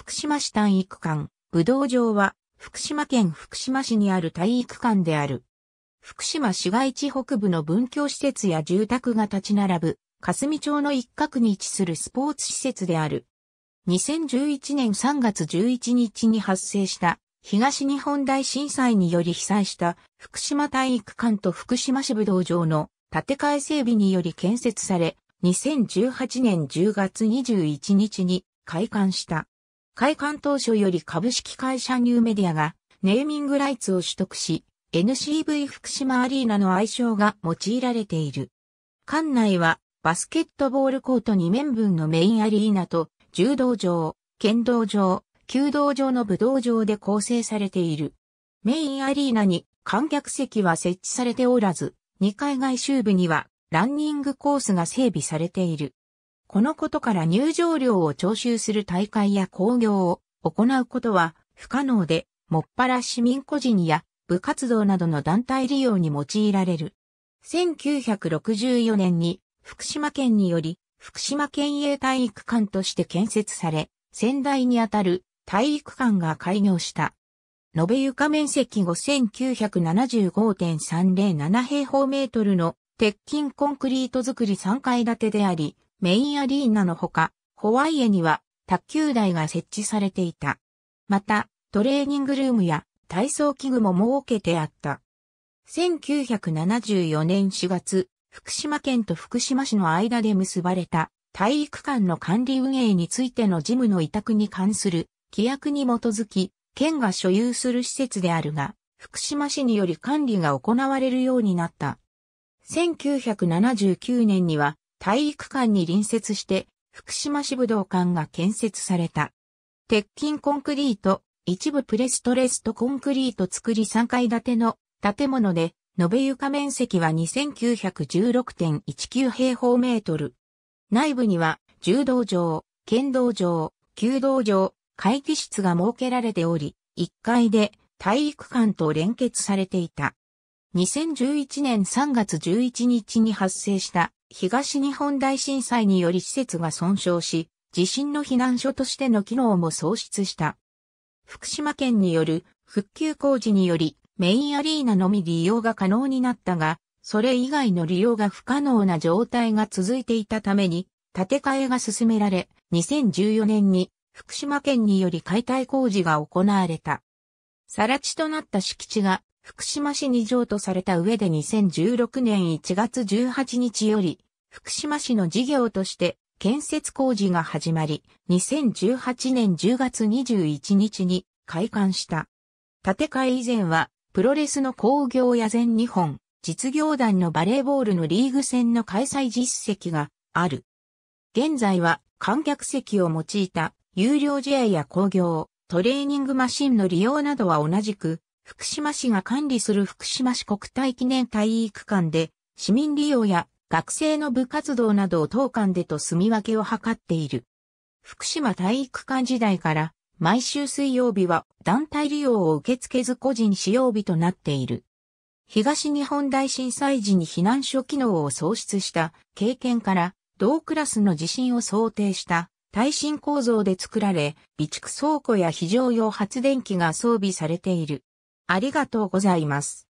福島市体育館、武道場は、福島県福島市にある体育館である。福島市街地北部の文教施設や住宅が立ち並ぶ、霞町の一角に位置するスポーツ施設である。2011年3月11日に発生した東日本大震災により被災した福島体育館と福島市武道場の建て替え整備により建設され、2018年10月21日に開館した。開館当初より株式会社ニューメディアがネーミングライツを取得し、NCV 福島アリーナの愛称が用いられている。館内はバスケットボールコート2面分のメインアリーナと柔道場、剣道場、弓道場の武道場で構成されている。メインアリーナに観客席は設置されておらず、2階外周部にはランニングコースが整備されている。このことから入場料を徴収する大会や興行を行うことは不可能で、もっぱら市民個人や部活動などの団体利用に用いられる。1964年に福島県により福島県営体育館として建設され、仙台にあたる体育館が開業した。延べ床面積5975.307平方メートルの鉄筋コンクリート造り3階建てであり、メインアリーナのほか、ホワイエには卓球台が設置されていた。また、トレーニングルームや体操器具も設けてあった。1974年4月、福島県と福島市の間で結ばれた体育館の管理運営についての事務の委託に関する規約に基づき、県が所有する施設であるが、福島市により管理が行われるようになった。1979年には体育館に隣接して福島市武道館が建設された。鉄筋コンクリート、一部プレストレストコンクリート作り3階建ての建物で、延べ床面積は2916.19平方メートル。内部には柔道場、剣道場、弓道場、会議室が設けられており、1階で体育館と連結されていた。2011年3月11日に発生した東日本大震災により施設が損傷し、地震の避難所としての機能も喪失した。福島県による復旧工事によりメインアリーナのみ利用が可能になったが、それ以外の利用が不可能な状態が続いていたために、建て替えが進められ、2014年に福島県により解体工事が行われた。更地となった敷地が福島市に譲渡された上で2016年1月18日より、福島市の事業として建設工事が始まり、2018年10月21日に開館した。建て替え以前は、プロレスの工業や全日本、実業団のバレーボールのリーグ戦の開催実績がある。現在は観客席を用いた有料試合や工業、トレーニングマシンの利用などは同じく福島市が管理する福島市国体記念体育館で、市民利用や学生の部活動などを当館でと住み分けを図っている。福島体育館時代から毎週水曜日は団体利用を受け付けず個人使用日となっている。東日本大震災時に避難所機能を創出した経験から同クラスの地震を想定した耐震構造で作られ、備蓄倉庫や非常用発電機が装備されている。ありがとうございます。